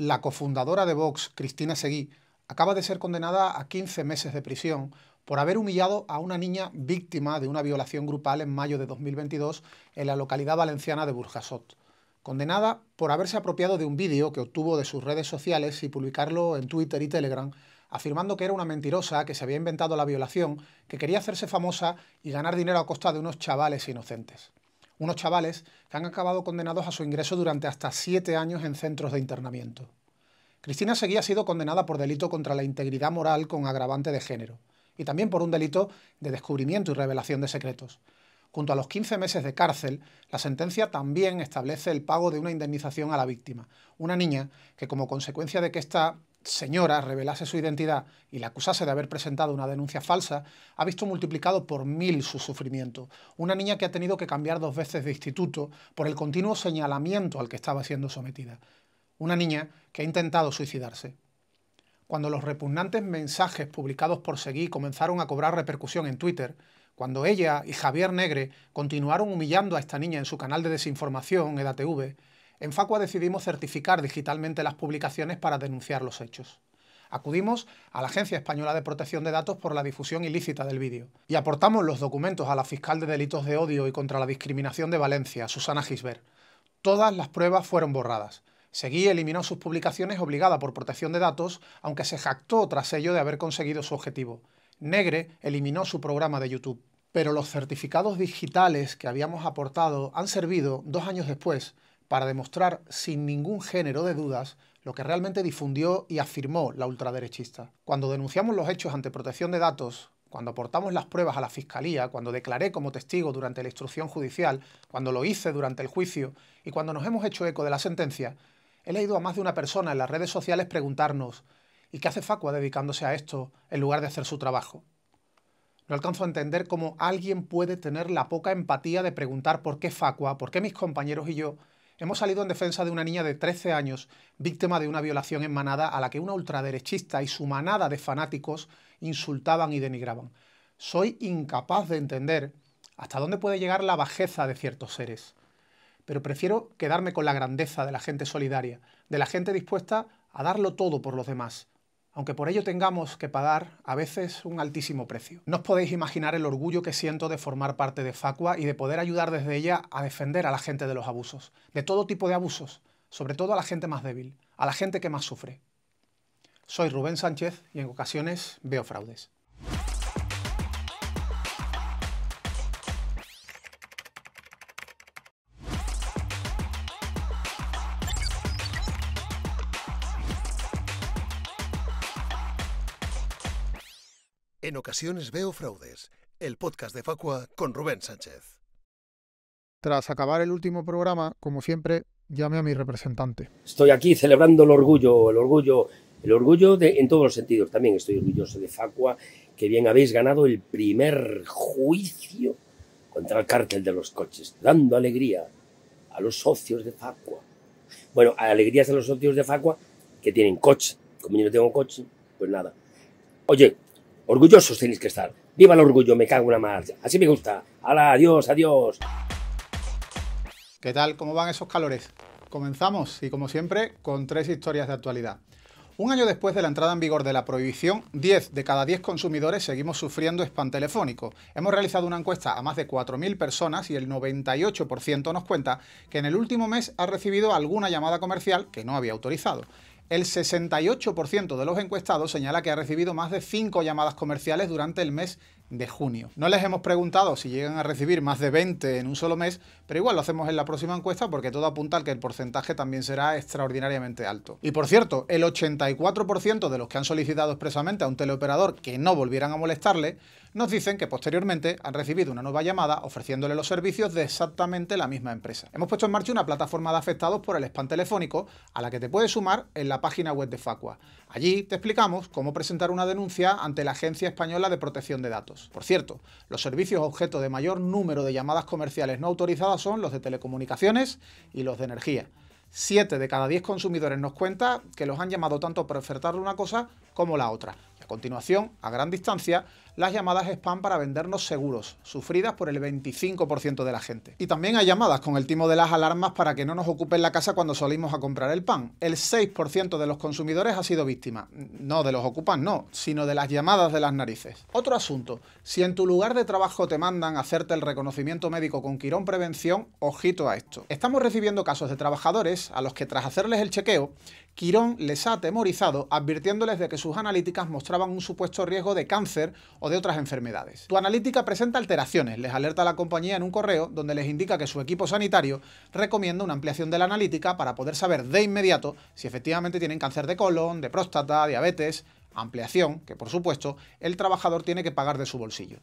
La cofundadora de Vox, Cristina Seguí, acaba de ser condenada a 15 meses de prisión por haber humillado a una niña víctima de una violación grupal en mayo de 2022 en la localidad valenciana de Burjasot. Condenada por haberse apropiado de un vídeo que obtuvo de sus redes sociales y publicarlo en Twitter y Telegram, afirmando que era una mentirosa, que se había inventado la violación, que quería hacerse famosa y ganar dinero a costa de unos chavales inocentes unos chavales que han acabado condenados a su ingreso durante hasta siete años en centros de internamiento. Cristina Seguía ha sido condenada por delito contra la integridad moral con agravante de género y también por un delito de descubrimiento y revelación de secretos. Junto a los 15 meses de cárcel, la sentencia también establece el pago de una indemnización a la víctima, una niña que como consecuencia de que esta señora revelase su identidad y la acusase de haber presentado una denuncia falsa, ha visto multiplicado por mil su sufrimiento. Una niña que ha tenido que cambiar dos veces de instituto por el continuo señalamiento al que estaba siendo sometida. Una niña que ha intentado suicidarse. Cuando los repugnantes mensajes publicados por Seguí comenzaron a cobrar repercusión en Twitter, cuando ella y Javier Negre continuaron humillando a esta niña en su canal de desinformación, EDATV, en Facua decidimos certificar digitalmente las publicaciones para denunciar los hechos. Acudimos a la Agencia Española de Protección de Datos por la difusión ilícita del vídeo y aportamos los documentos a la fiscal de delitos de odio y contra la discriminación de Valencia, Susana Gisbert. Todas las pruebas fueron borradas. Seguí eliminó sus publicaciones obligada por protección de datos, aunque se jactó tras ello de haber conseguido su objetivo. Negre eliminó su programa de YouTube. Pero los certificados digitales que habíamos aportado han servido, dos años después, para demostrar sin ningún género de dudas lo que realmente difundió y afirmó la ultraderechista. Cuando denunciamos los hechos ante protección de datos, cuando aportamos las pruebas a la Fiscalía, cuando declaré como testigo durante la instrucción judicial, cuando lo hice durante el juicio y cuando nos hemos hecho eco de la sentencia, he leído a más de una persona en las redes sociales preguntarnos ¿y qué hace Facua dedicándose a esto en lugar de hacer su trabajo? No alcanzo a entender cómo alguien puede tener la poca empatía de preguntar por qué Facua, por qué mis compañeros y yo Hemos salido en defensa de una niña de 13 años, víctima de una violación en manada a la que una ultraderechista y su manada de fanáticos insultaban y denigraban. Soy incapaz de entender hasta dónde puede llegar la bajeza de ciertos seres. Pero prefiero quedarme con la grandeza de la gente solidaria, de la gente dispuesta a darlo todo por los demás, aunque por ello tengamos que pagar a veces un altísimo precio. No os podéis imaginar el orgullo que siento de formar parte de Facua y de poder ayudar desde ella a defender a la gente de los abusos, de todo tipo de abusos, sobre todo a la gente más débil, a la gente que más sufre. Soy Rubén Sánchez y en ocasiones veo fraudes. ocasiones veo fraudes, el podcast de Facua con Rubén Sánchez. Tras acabar el último programa, como siempre, llame a mi representante. Estoy aquí celebrando el orgullo, el orgullo, el orgullo en todos los sentidos. También estoy orgulloso de Facua, que bien habéis ganado el primer juicio contra el cártel de los coches, dando alegría a los socios de Facua. Bueno, alegrías a los socios de Facua que tienen coche. Como yo no tengo coche, pues nada. Oye, Orgullosos tenéis que estar. Viva el orgullo, me cago en la marcha. Así me gusta. Hala, adiós, adiós. ¿Qué tal? ¿Cómo van esos calores? Comenzamos, y como siempre, con tres historias de actualidad. Un año después de la entrada en vigor de la prohibición, 10 de cada 10 consumidores seguimos sufriendo spam telefónico. Hemos realizado una encuesta a más de 4.000 personas y el 98% nos cuenta que en el último mes ha recibido alguna llamada comercial que no había autorizado. El 68% de los encuestados señala que ha recibido más de 5 llamadas comerciales durante el mes de junio. No les hemos preguntado si llegan a recibir más de 20 en un solo mes, pero igual lo hacemos en la próxima encuesta porque todo apunta al que el porcentaje también será extraordinariamente alto. Y por cierto, el 84% de los que han solicitado expresamente a un teleoperador que no volvieran a molestarle nos dicen que posteriormente han recibido una nueva llamada ofreciéndole los servicios de exactamente la misma empresa. Hemos puesto en marcha una plataforma de afectados por el spam telefónico a la que te puedes sumar en la página web de Facua. Allí te explicamos cómo presentar una denuncia ante la Agencia Española de Protección de Datos. Por cierto, los servicios objeto de mayor número de llamadas comerciales no autorizadas son los de telecomunicaciones y los de energía. Siete de cada 10 consumidores nos cuenta que los han llamado tanto para ofertarle una cosa como la otra. a continuación, a gran distancia, las llamadas spam para vendernos seguros, sufridas por el 25% de la gente. Y también hay llamadas con el timo de las alarmas para que no nos ocupen la casa cuando salimos a comprar el pan. El 6% de los consumidores ha sido víctima, no de los ocupan, no, sino de las llamadas de las narices. Otro asunto, si en tu lugar de trabajo te mandan hacerte el reconocimiento médico con Quirón Prevención, ojito a esto. Estamos recibiendo casos de trabajadores a los que tras hacerles el chequeo, Quirón les ha atemorizado advirtiéndoles de que sus analíticas mostraban un supuesto riesgo de cáncer o de otras enfermedades. Tu analítica presenta alteraciones, les alerta la compañía en un correo donde les indica que su equipo sanitario recomienda una ampliación de la analítica para poder saber de inmediato si efectivamente tienen cáncer de colon, de próstata, diabetes, ampliación, que por supuesto el trabajador tiene que pagar de su bolsillo.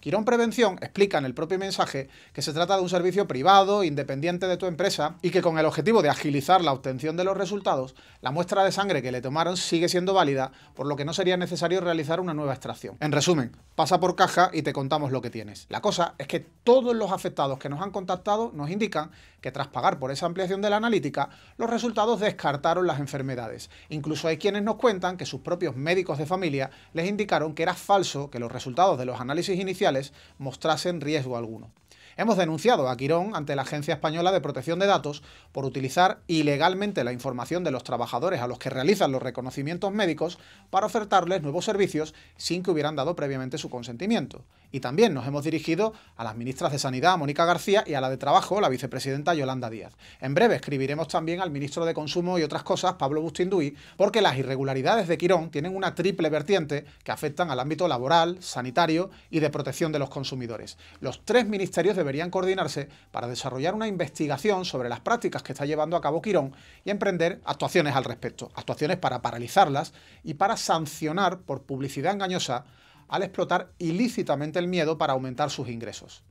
Quirón Prevención explica en el propio mensaje que se trata de un servicio privado, independiente de tu empresa, y que con el objetivo de agilizar la obtención de los resultados, la muestra de sangre que le tomaron sigue siendo válida, por lo que no sería necesario realizar una nueva extracción. En resumen, pasa por caja y te contamos lo que tienes. La cosa es que todos los afectados que nos han contactado nos indican que tras pagar por esa ampliación de la analítica, los resultados descartaron las enfermedades. Incluso hay quienes nos cuentan que sus propios médicos de familia les indicaron que era falso que los resultados de los análisis iniciales mostrasen riesgo alguno. Hemos denunciado a Quirón ante la Agencia Española de Protección de Datos por utilizar ilegalmente la información de los trabajadores a los que realizan los reconocimientos médicos para ofertarles nuevos servicios sin que hubieran dado previamente su consentimiento. Y también nos hemos dirigido a las ministras de Sanidad, Mónica García, y a la de Trabajo, la vicepresidenta Yolanda Díaz. En breve escribiremos también al ministro de Consumo y otras cosas, Pablo Bustinduy, porque las irregularidades de Quirón tienen una triple vertiente que afectan al ámbito laboral, sanitario y de protección de los consumidores. Los tres ministerios deberían coordinarse para desarrollar una investigación sobre las prácticas que está llevando a cabo Quirón y emprender actuaciones al respecto, actuaciones para paralizarlas y para sancionar por publicidad engañosa al explotar ilícitamente el miedo para aumentar sus ingresos.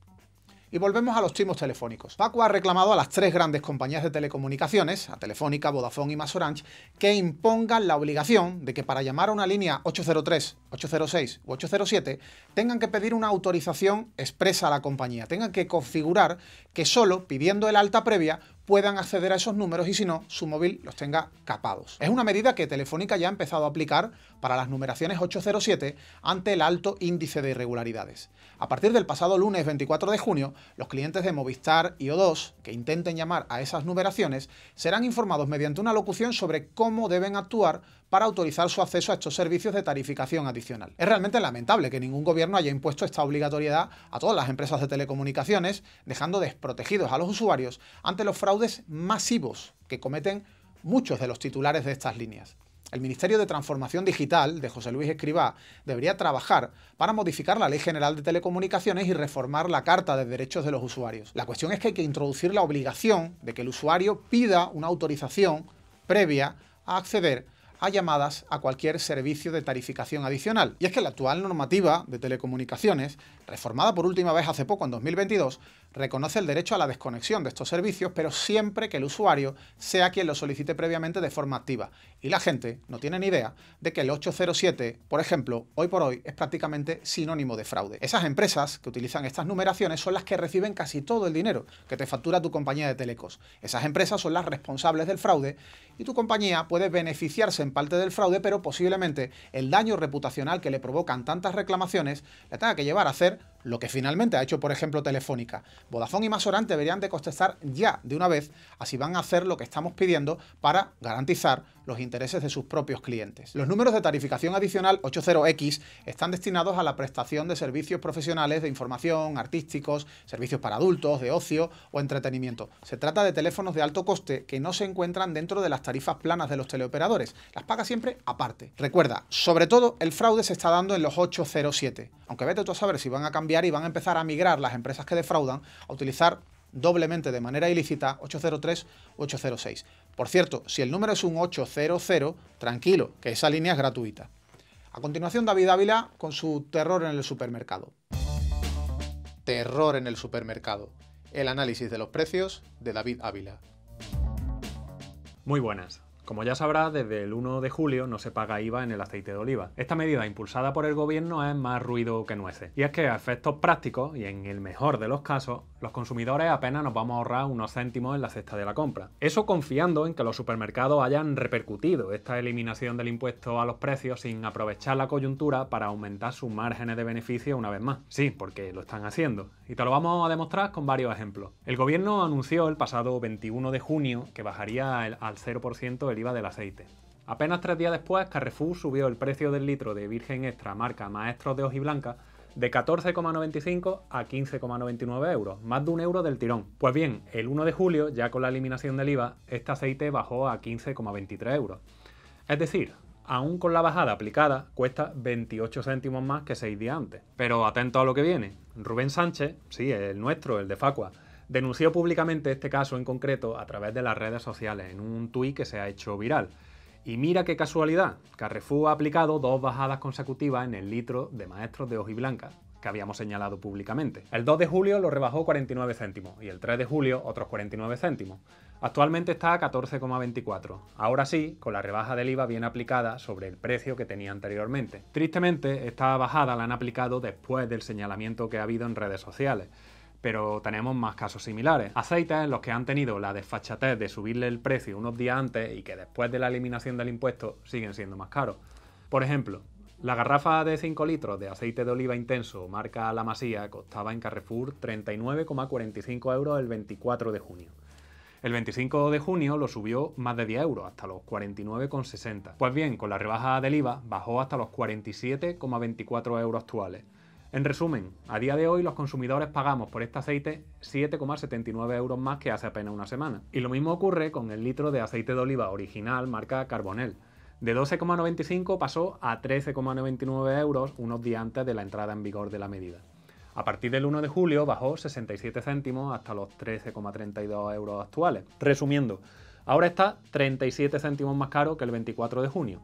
Y volvemos a los timos telefónicos. Paco ha reclamado a las tres grandes compañías de telecomunicaciones, a Telefónica, Vodafone y Más Orange, que impongan la obligación de que para llamar a una línea 803, 806 u 807 tengan que pedir una autorización expresa a la compañía, tengan que configurar que solo pidiendo el alta previa puedan acceder a esos números y si no, su móvil los tenga capados. Es una medida que Telefónica ya ha empezado a aplicar para las numeraciones 807 ante el alto índice de irregularidades. A partir del pasado lunes 24 de junio, los clientes de Movistar y O2 que intenten llamar a esas numeraciones serán informados mediante una locución sobre cómo deben actuar para autorizar su acceso a estos servicios de tarificación adicional. Es realmente lamentable que ningún gobierno haya impuesto esta obligatoriedad a todas las empresas de telecomunicaciones, dejando desprotegidos a los usuarios ante los fraudes masivos que cometen muchos de los titulares de estas líneas. El Ministerio de Transformación Digital de José Luis Escribá debería trabajar para modificar la Ley General de Telecomunicaciones y reformar la Carta de Derechos de los Usuarios. La cuestión es que hay que introducir la obligación de que el usuario pida una autorización previa a acceder a llamadas a cualquier servicio de tarificación adicional. Y es que la actual normativa de telecomunicaciones, reformada por última vez hace poco en 2022, reconoce el derecho a la desconexión de estos servicios, pero siempre que el usuario sea quien lo solicite previamente de forma activa. Y la gente no tiene ni idea de que el 807, por ejemplo, hoy por hoy es prácticamente sinónimo de fraude. Esas empresas que utilizan estas numeraciones son las que reciben casi todo el dinero que te factura tu compañía de telecos. Esas empresas son las responsables del fraude y tu compañía puede beneficiarse en parte del fraude, pero posiblemente el daño reputacional que le provocan tantas reclamaciones le tenga que llevar a hacer lo que finalmente ha hecho, por ejemplo, Telefónica, Bodazón y Masorán deberían de contestar ya de una vez a si van a hacer lo que estamos pidiendo para garantizar los intereses de sus propios clientes. Los números de tarificación adicional 80X están destinados a la prestación de servicios profesionales de información, artísticos, servicios para adultos, de ocio o entretenimiento. Se trata de teléfonos de alto coste que no se encuentran dentro de las tarifas planas de los teleoperadores. Las paga siempre aparte. Recuerda, sobre todo el fraude se está dando en los 807. Aunque vete tú a saber si van a cambiar y van a empezar a migrar las empresas que defraudan a utilizar doblemente de manera ilícita 803-806. Por cierto, si el número es un 800, tranquilo, que esa línea es gratuita. A continuación, David Ávila con su terror en el supermercado. Terror en el supermercado. El análisis de los precios de David Ávila. Muy buenas. Como ya sabrá, desde el 1 de julio no se paga IVA en el aceite de oliva. Esta medida impulsada por el gobierno es más ruido que nuece. Y es que a efectos prácticos, y en el mejor de los casos, los consumidores apenas nos vamos a ahorrar unos céntimos en la cesta de la compra. Eso confiando en que los supermercados hayan repercutido esta eliminación del impuesto a los precios sin aprovechar la coyuntura para aumentar sus márgenes de beneficio una vez más. Sí, porque lo están haciendo. Y te lo vamos a demostrar con varios ejemplos. El gobierno anunció el pasado 21 de junio que bajaría al 0% el IVA del aceite. Apenas tres días después, Carrefour subió el precio del litro de virgen extra marca Maestros de Ojiblanca de 14,95 a 15,99 euros, más de un euro del tirón. Pues bien, el 1 de julio, ya con la eliminación del IVA, este aceite bajó a 15,23 euros. Es decir, aún con la bajada aplicada, cuesta 28 céntimos más que seis días antes. Pero atento a lo que viene. Rubén Sánchez, sí, el nuestro, el de Facua, denunció públicamente este caso en concreto a través de las redes sociales en un tuit que se ha hecho viral. Y mira qué casualidad, Carrefour ha aplicado dos bajadas consecutivas en el litro de maestros de hojiblanca, que habíamos señalado públicamente. El 2 de julio lo rebajó 49 céntimos y el 3 de julio otros 49 céntimos. Actualmente está a 14,24. Ahora sí, con la rebaja del IVA bien aplicada sobre el precio que tenía anteriormente. Tristemente, esta bajada la han aplicado después del señalamiento que ha habido en redes sociales pero tenemos más casos similares. Aceites los que han tenido la desfachatez de subirle el precio unos días antes y que después de la eliminación del impuesto siguen siendo más caros. Por ejemplo, la garrafa de 5 litros de aceite de oliva intenso marca La Masía costaba en Carrefour 39,45 euros el 24 de junio. El 25 de junio lo subió más de 10 euros, hasta los 49,60. Pues bien, con la rebaja del IVA bajó hasta los 47,24 euros actuales. En resumen, a día de hoy los consumidores pagamos por este aceite 7,79 euros más que hace apenas una semana. Y lo mismo ocurre con el litro de aceite de oliva original marca Carbonel. De 12,95 pasó a 13,99 euros unos días antes de la entrada en vigor de la medida. A partir del 1 de julio bajó 67 céntimos hasta los 13,32 euros actuales. Resumiendo, ahora está 37 céntimos más caro que el 24 de junio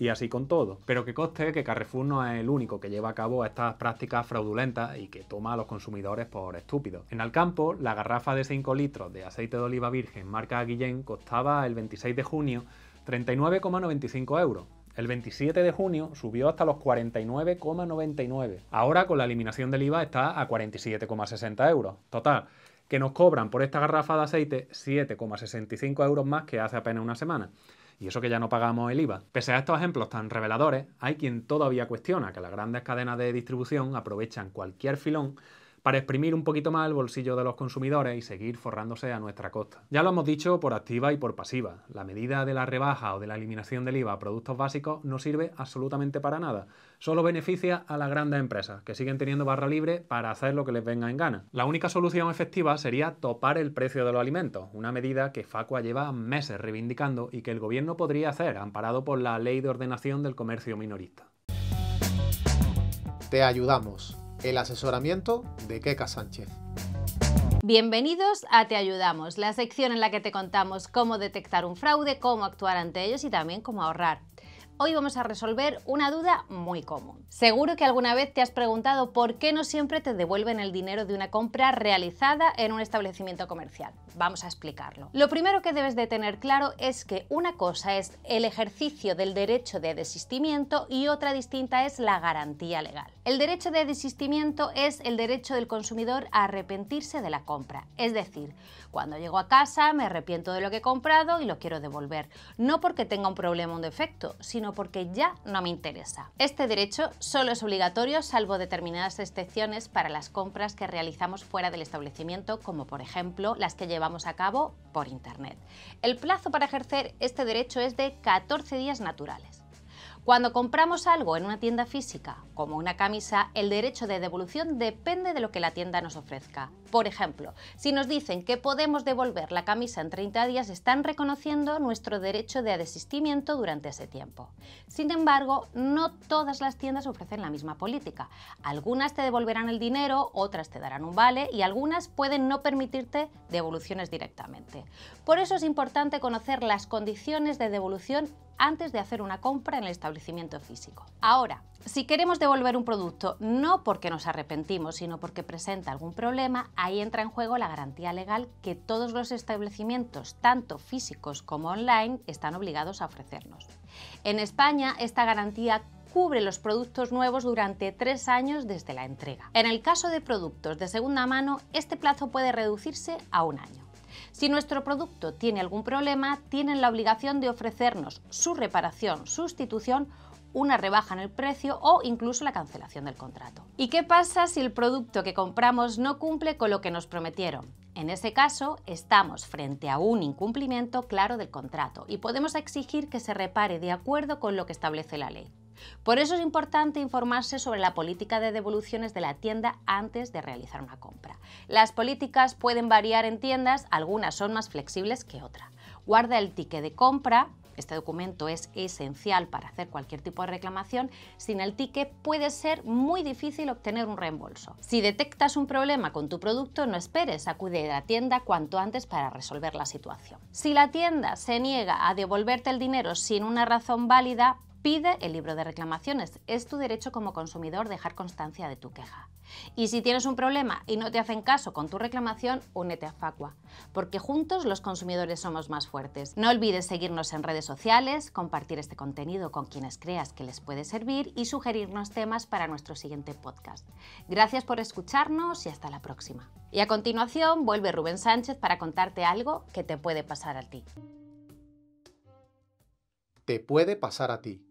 y así con todo. Pero que coste que Carrefour no es el único que lleva a cabo estas prácticas fraudulentas y que toma a los consumidores por estúpidos. En Alcampo, la garrafa de 5 litros de aceite de oliva virgen marca Guillén costaba el 26 de junio 39,95 euros. El 27 de junio subió hasta los 49,99. Ahora con la eliminación del IVA está a 47,60 euros. Total, que nos cobran por esta garrafa de aceite 7,65 euros más que hace apenas una semana. Y eso que ya no pagamos el IVA. Pese a estos ejemplos tan reveladores, hay quien todavía cuestiona que las grandes cadenas de distribución aprovechan cualquier filón para exprimir un poquito más el bolsillo de los consumidores y seguir forrándose a nuestra costa. Ya lo hemos dicho por activa y por pasiva, la medida de la rebaja o de la eliminación del IVA a productos básicos no sirve absolutamente para nada, solo beneficia a las grandes empresas, que siguen teniendo barra libre para hacer lo que les venga en gana. La única solución efectiva sería topar el precio de los alimentos, una medida que Facua lleva meses reivindicando y que el gobierno podría hacer, amparado por la Ley de Ordenación del Comercio Minorista. Te ayudamos el asesoramiento de Keka Sánchez. Bienvenidos a Te Ayudamos, la sección en la que te contamos cómo detectar un fraude, cómo actuar ante ellos y también cómo ahorrar hoy vamos a resolver una duda muy común. Seguro que alguna vez te has preguntado por qué no siempre te devuelven el dinero de una compra realizada en un establecimiento comercial. Vamos a explicarlo. Lo primero que debes de tener claro es que una cosa es el ejercicio del derecho de desistimiento y otra distinta es la garantía legal. El derecho de desistimiento es el derecho del consumidor a arrepentirse de la compra. Es decir, cuando llego a casa me arrepiento de lo que he comprado y lo quiero devolver. No porque tenga un problema o un defecto, sino porque ya no me interesa. Este derecho solo es obligatorio salvo determinadas excepciones para las compras que realizamos fuera del establecimiento, como por ejemplo las que llevamos a cabo por Internet. El plazo para ejercer este derecho es de 14 días naturales. Cuando compramos algo en una tienda física, como una camisa, el derecho de devolución depende de lo que la tienda nos ofrezca. Por ejemplo, si nos dicen que podemos devolver la camisa en 30 días, están reconociendo nuestro derecho de desistimiento durante ese tiempo. Sin embargo, no todas las tiendas ofrecen la misma política. Algunas te devolverán el dinero, otras te darán un vale y algunas pueden no permitirte devoluciones directamente. Por eso es importante conocer las condiciones de devolución antes de hacer una compra en el establecimiento físico. Ahora, si queremos devolver un producto no porque nos arrepentimos, sino porque presenta algún problema, ahí entra en juego la garantía legal que todos los establecimientos, tanto físicos como online, están obligados a ofrecernos. En España, esta garantía cubre los productos nuevos durante tres años desde la entrega. En el caso de productos de segunda mano, este plazo puede reducirse a un año. Si nuestro producto tiene algún problema, tienen la obligación de ofrecernos su reparación, sustitución una rebaja en el precio o incluso la cancelación del contrato. ¿Y qué pasa si el producto que compramos no cumple con lo que nos prometieron? En ese caso, estamos frente a un incumplimiento claro del contrato y podemos exigir que se repare de acuerdo con lo que establece la ley. Por eso es importante informarse sobre la política de devoluciones de la tienda antes de realizar una compra. Las políticas pueden variar en tiendas, algunas son más flexibles que otras. Guarda el ticket de compra este documento es esencial para hacer cualquier tipo de reclamación. Sin el ticket puede ser muy difícil obtener un reembolso. Si detectas un problema con tu producto, no esperes, acude a la tienda cuanto antes para resolver la situación. Si la tienda se niega a devolverte el dinero sin una razón válida, Pide el libro de reclamaciones. Es tu derecho como consumidor dejar constancia de tu queja. Y si tienes un problema y no te hacen caso con tu reclamación, únete a Facua, porque juntos los consumidores somos más fuertes. No olvides seguirnos en redes sociales, compartir este contenido con quienes creas que les puede servir y sugerirnos temas para nuestro siguiente podcast. Gracias por escucharnos y hasta la próxima. Y a continuación vuelve Rubén Sánchez para contarte algo que te puede pasar a ti. Te puede pasar a ti.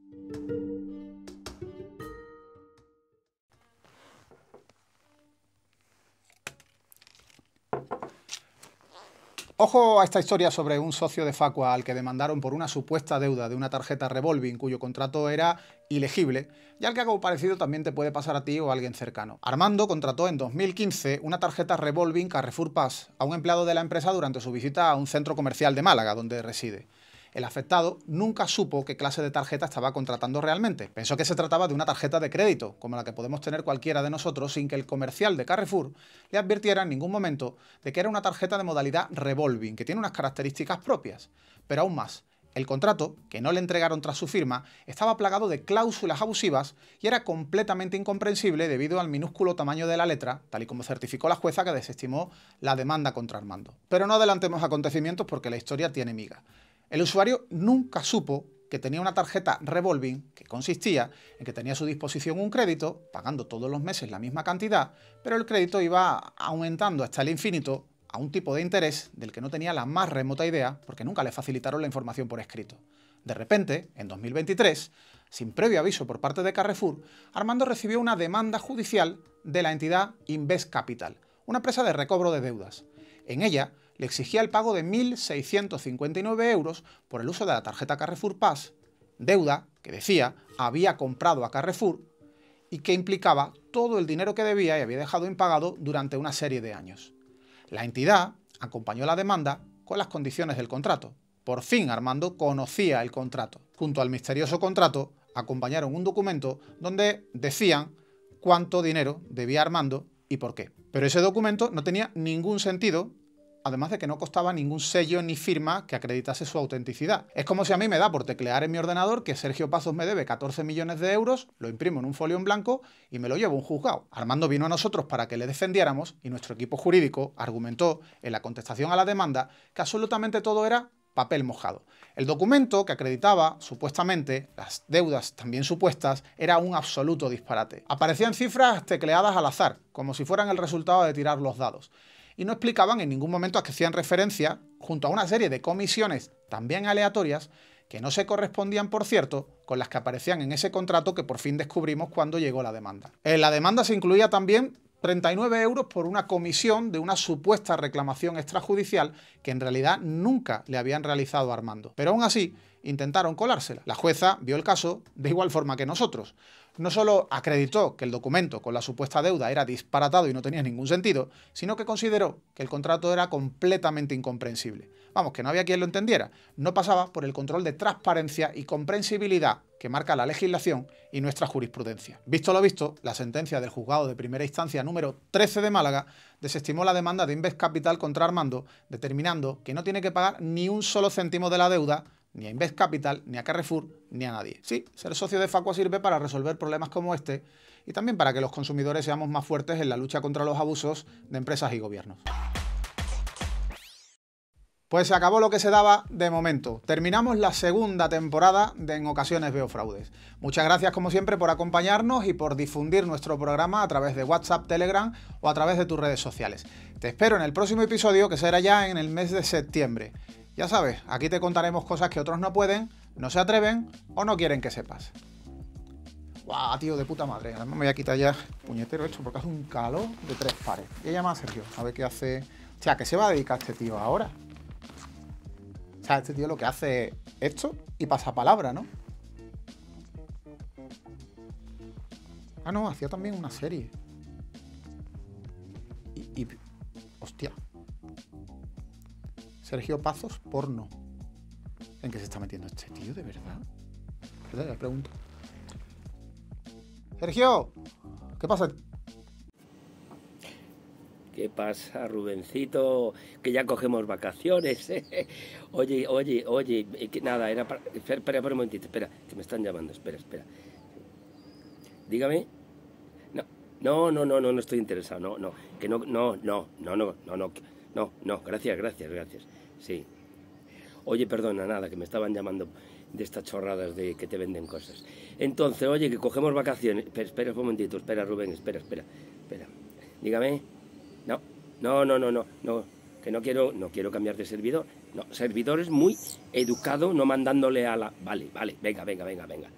Ojo a esta historia sobre un socio de Facua al que demandaron por una supuesta deuda de una tarjeta revolving cuyo contrato era ilegible, y al que algo parecido también te puede pasar a ti o a alguien cercano. Armando contrató en 2015 una tarjeta revolving Carrefour Pass a un empleado de la empresa durante su visita a un centro comercial de Málaga, donde reside. El afectado nunca supo qué clase de tarjeta estaba contratando realmente. Pensó que se trataba de una tarjeta de crédito, como la que podemos tener cualquiera de nosotros, sin que el comercial de Carrefour le advirtiera en ningún momento de que era una tarjeta de modalidad revolving, que tiene unas características propias. Pero aún más, el contrato, que no le entregaron tras su firma, estaba plagado de cláusulas abusivas y era completamente incomprensible debido al minúsculo tamaño de la letra, tal y como certificó la jueza que desestimó la demanda contra Armando. Pero no adelantemos acontecimientos porque la historia tiene miga. El usuario nunca supo que tenía una tarjeta revolving que consistía en que tenía a su disposición un crédito, pagando todos los meses la misma cantidad, pero el crédito iba aumentando hasta el infinito a un tipo de interés del que no tenía la más remota idea porque nunca le facilitaron la información por escrito. De repente, en 2023, sin previo aviso por parte de Carrefour, Armando recibió una demanda judicial de la entidad Invest Capital, una empresa de recobro de deudas. En ella, le exigía el pago de 1.659 euros por el uso de la tarjeta Carrefour Pass, deuda que decía había comprado a Carrefour y que implicaba todo el dinero que debía y había dejado impagado durante una serie de años. La entidad acompañó la demanda con las condiciones del contrato. Por fin Armando conocía el contrato. Junto al misterioso contrato acompañaron un documento donde decían cuánto dinero debía Armando y por qué. Pero ese documento no tenía ningún sentido además de que no costaba ningún sello ni firma que acreditase su autenticidad. Es como si a mí me da por teclear en mi ordenador que Sergio Pazos me debe 14 millones de euros, lo imprimo en un folio en blanco y me lo llevo a un juzgado. Armando vino a nosotros para que le defendiéramos y nuestro equipo jurídico argumentó en la contestación a la demanda que absolutamente todo era papel mojado. El documento que acreditaba, supuestamente, las deudas también supuestas, era un absoluto disparate. Aparecían cifras tecleadas al azar, como si fueran el resultado de tirar los dados y no explicaban en ningún momento a que hacían referencia, junto a una serie de comisiones también aleatorias, que no se correspondían, por cierto, con las que aparecían en ese contrato que por fin descubrimos cuando llegó la demanda. En eh, la demanda se incluía también 39 euros por una comisión de una supuesta reclamación extrajudicial que en realidad nunca le habían realizado a Armando. Pero aún así, intentaron colársela. La jueza vio el caso de igual forma que nosotros, no solo acreditó que el documento con la supuesta deuda era disparatado y no tenía ningún sentido, sino que consideró que el contrato era completamente incomprensible. Vamos, que no había quien lo entendiera. No pasaba por el control de transparencia y comprensibilidad que marca la legislación y nuestra jurisprudencia. Visto lo visto, la sentencia del juzgado de primera instancia número 13 de Málaga desestimó la demanda de Inves Capital contra Armando, determinando que no tiene que pagar ni un solo céntimo de la deuda ni a Invest Capital, ni a Carrefour, ni a nadie. Sí, ser socio de Facua sirve para resolver problemas como este y también para que los consumidores seamos más fuertes en la lucha contra los abusos de empresas y gobiernos. Pues se acabó lo que se daba de momento. Terminamos la segunda temporada de En ocasiones veo fraudes. Muchas gracias como siempre por acompañarnos y por difundir nuestro programa a través de WhatsApp, Telegram o a través de tus redes sociales. Te espero en el próximo episodio que será ya en el mes de septiembre. Ya sabes, aquí te contaremos cosas que otros no pueden, no se atreven o no quieren que sepas. ¡Guau, tío, de puta madre! Además me voy a quitar ya puñetero esto porque hace un calor de tres pares. Y llama a Sergio, a ver qué hace... O sea, ¿qué se va a dedicar este tío ahora? O sea, este tío lo que hace es esto y pasa palabra, ¿no? Ah, no, hacía también una serie. Sergio Pazos, porno. ¿En qué se está metiendo este tío, de verdad? ¿Verdad? Le pregunto. Sergio, ¿qué pasa? ¿Qué pasa, Rubencito? Que ya cogemos vacaciones. ¿eh? Oye, oye, oye, eh, que nada, era para... Espera, espera, un momentito, espera, que me están llamando, espera, espera. Dígame. No, no, no, no, no, no estoy interesado, no, no, que no, no, no, no, no, no. no. No, no, gracias, gracias, gracias. Sí. Oye, perdona, nada, que me estaban llamando de estas chorradas de que te venden cosas. Entonces, oye, que cogemos vacaciones. espera un momentito, espera, Rubén, espera, espera, espera. Dígame. No, no, no, no, no, no, que no quiero, no quiero cambiar de servidor. No, servidor es muy educado, no mandándole a la. Vale, vale, venga, venga, venga, venga.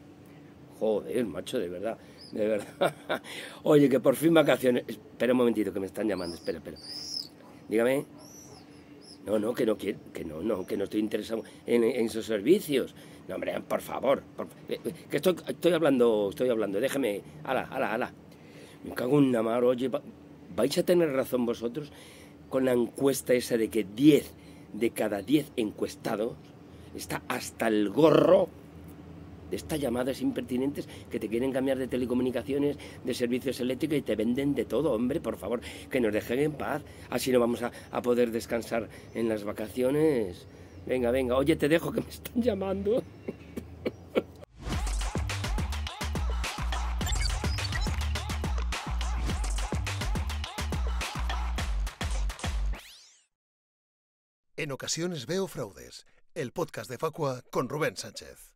Joder, macho, de verdad, de verdad. oye, que por fin vacaciones. Espera un momentito, que me están llamando, espera, espera. Dígame. No, no, que no quiero, que no, no, que no estoy interesado en, esos sus servicios. No, hombre, por favor, eh, eh, que estoy, hablando, estoy hablando, déjame, ala, ala, ala. Me cago en la oye, vais a tener razón vosotros con la encuesta esa de que 10 de cada 10 encuestados está hasta el gorro de estas llamadas impertinentes que te quieren cambiar de telecomunicaciones, de servicios eléctricos y te venden de todo, hombre, por favor, que nos dejen en paz, así no vamos a, a poder descansar en las vacaciones. Venga, venga, oye, te dejo que me están llamando. En ocasiones veo fraudes. El podcast de Facua con Rubén Sánchez.